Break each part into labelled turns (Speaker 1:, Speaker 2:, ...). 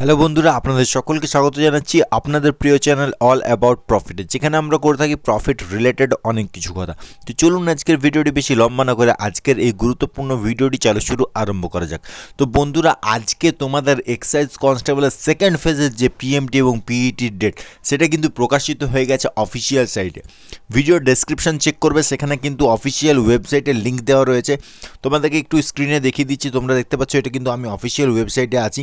Speaker 1: hello বন্ধুরা আপনাদের সকলকে স্বাগত জানাচ্ছি আপনাদের প্রিয় চ্যানেল অল অ্যাবাউট প্রফিটে যেখানে আমরা করে থাকি প্রফিট রিলেটেড অনেক কিছু কথা তো চলুন আজকের ভিডিওটি বেশি লম্বা না করে আজকের এই গুরুত্বপূর্ণ ভিডিওটি চালু শুরু আরম্ভ করা যাক তো বন্ধুরা আজকে তোমাদের এক্সাইজ কনস্টেবলের সেকেন্ড ফেজের যে পিএমটি এবং পিইটির ডেট e সেটা কিন্তু প্রকাশিত হয়ে গেছে অফিসিয়াল সাইটে ভিডিও ডেসক্রিপশন চেক করবে সেখানে কিন্তু অফিসিয়াল ওয়েবসাইটের লিঙ্ক দেওয়া রয়েছে তোমাদেরকে একটু স্ক্রিনে দেখিয়ে দিচ্ছি তোমরা দেখতে পাচ্ছ এটা কিন্তু আমি অফিসিয়াল ওয়েবসাইটে আছি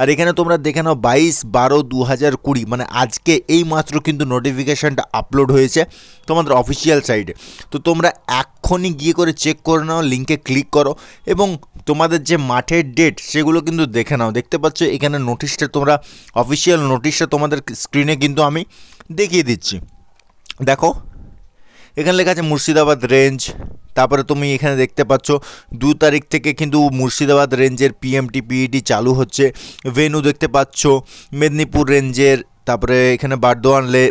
Speaker 1: আর এখানে তোমরা দেখে নাও বাইশ বারো দু হাজার কুড়ি মানে আজকে এই মাত্র কিন্তু নোটিফিকেশানটা আপলোড হয়েছে তোমাদের অফিসিয়াল সাইটে তো তোমরা এক্ষুনি গিয়ে করে চেক করে নাও লিঙ্কে ক্লিক করো এবং তোমাদের যে মাঠের ডেট সেগুলো কিন্তু দেখে নাও দেখতে পাচ্ছ এখানে নোটিশটা তোমরা অফিসিয়াল নোটিশটা তোমাদের স্ক্রিনে কিন্তু আমি দেখিয়ে দিচ্ছি দেখো এখানে লেখা আছে মুর্শিদাবাদ রেঞ্জ তারপরে তুমি এখানে দেখতে পাচ্ছ দু তারিখ থেকে কিন্তু মুর্শিদাবাদ রেঞ্জের পিএমটি পিইডি e চালু হচ্ছে ভেনু দেখতে পাচ্ছ মেদিনীপুর রেঞ্জের তারপরে এখানে বার্দোয়ান লে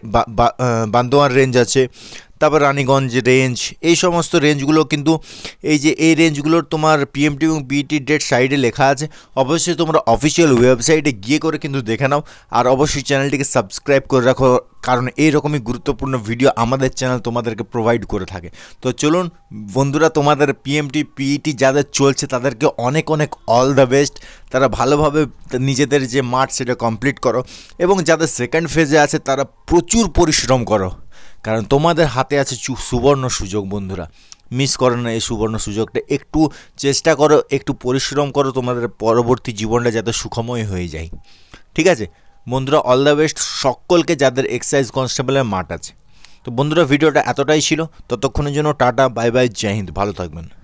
Speaker 1: বান্দোয়ান রেঞ্জ আছে তারপর রানীগঞ্জ রেঞ্জ এই সমস্ত রেঞ্জগুলো কিন্তু এই যে এই রেঞ্জগুলোর তোমার পিএমটি এবং বিটি ডেট সাইডে লেখা আছে অবশ্যই তোমরা অফিসিয়াল ওয়েবসাইটে গিয়ে করে কিন্তু দেখে নাও আর অবশ্যই চ্যানেলটিকে সাবস্ক্রাইব করে রাখো কারণ এইরকমই গুরুত্বপূর্ণ ভিডিও আমাদের চ্যানেল তোমাদেরকে প্রোভাইড করে থাকে তো চলুন বন্ধুরা তোমাদের পিএমটি পিইটি e যাদের চলছে তাদেরকে অনেক অনেক অল দ্য বেস্ট তারা ভালোভাবে নিজেদের যে মাঠ সেটা কমপ্লিট করো এবং যাদের সেকেন্ড ফেজে আছে তারা প্রচুর পরিশ্রম করো কারণ তোমাদের হাতে আছে সুবর্ণ সুযোগ বন্ধুরা মিস করো না এই সুবর্ণ সুযোগটা একটু চেষ্টা করো একটু পরিশ্রম করো তোমাদের পরবর্তী জীবনটা যাতে সুখময় হয়ে যায় ঠিক আছে বন্ধুরা অল দ্য বেস্ট সকলকে যাদের এক্সাইজ কনস্টেবলের মাঠ আছে তো বন্ধুরা ভিডিওটা এতটাই ছিল ততক্ষণের জন্য টাটা বাই বাই জয় হিন্দ ভালো থাকবেন